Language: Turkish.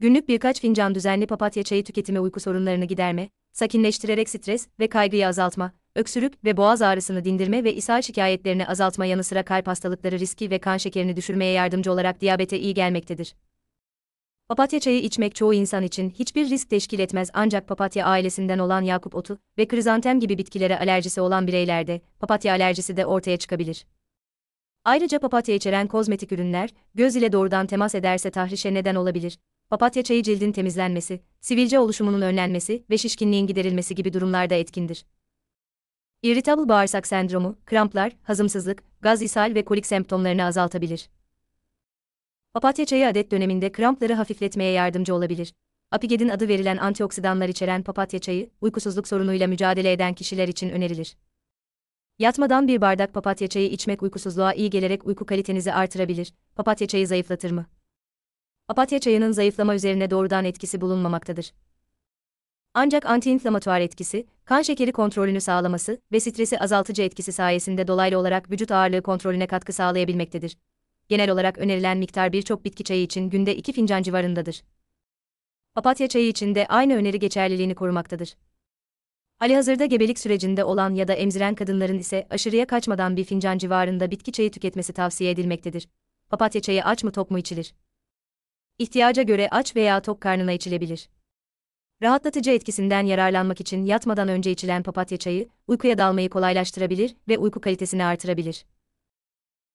Günlük birkaç fincan düzenli papatya çayı tüketimi uyku sorunlarını giderme, sakinleştirerek stres ve kaygıyı azaltma, öksürük ve boğaz ağrısını dindirme ve ishal şikayetlerini azaltma yanı sıra kalp hastalıkları riski ve kan şekerini düşürmeye yardımcı olarak diyabete iyi gelmektedir. Papatya çayı içmek çoğu insan için hiçbir risk teşkil etmez ancak papatya ailesinden olan yakup otu ve krizantem gibi bitkilere alerjisi olan bireylerde papatya alerjisi de ortaya çıkabilir. Ayrıca papatya içeren kozmetik ürünler göz ile doğrudan temas ederse tahrişe neden olabilir papatya çayı cildin temizlenmesi, sivilce oluşumunun önlenmesi ve şişkinliğin giderilmesi gibi durumlarda etkindir. Irritable bağırsak sendromu, kramplar, hazımsızlık, gaz ishal ve kolik semptomlarını azaltabilir. Papatya çayı adet döneminde krampları hafifletmeye yardımcı olabilir. Apigedin adı verilen antioksidanlar içeren papatya çayı, uykusuzluk sorunuyla mücadele eden kişiler için önerilir. Yatmadan bir bardak papatya çayı içmek uykusuzluğa iyi gelerek uyku kalitenizi artırabilir. Papatya çayı zayıflatır mı? Apatya çayının zayıflama üzerine doğrudan etkisi bulunmamaktadır. Ancak antiinflamatuar etkisi, kan şekeri kontrolünü sağlaması ve stresi azaltıcı etkisi sayesinde dolaylı olarak vücut ağırlığı kontrolüne katkı sağlayabilmektedir. Genel olarak önerilen miktar birçok bitki çayı için günde 2 fincan civarındadır. Papatya çayı için de aynı öneri geçerliliğini korumaktadır. Halihazırda gebelik sürecinde olan ya da emziren kadınların ise aşırıya kaçmadan bir fincan civarında bitki çayı tüketmesi tavsiye edilmektedir. Papatya çayı aç mı tok mu içilir? ihtiyaca göre aç veya tok karnına içilebilir. Rahatlatıcı etkisinden yararlanmak için yatmadan önce içilen papatya çayı, uykuya dalmayı kolaylaştırabilir ve uyku kalitesini artırabilir.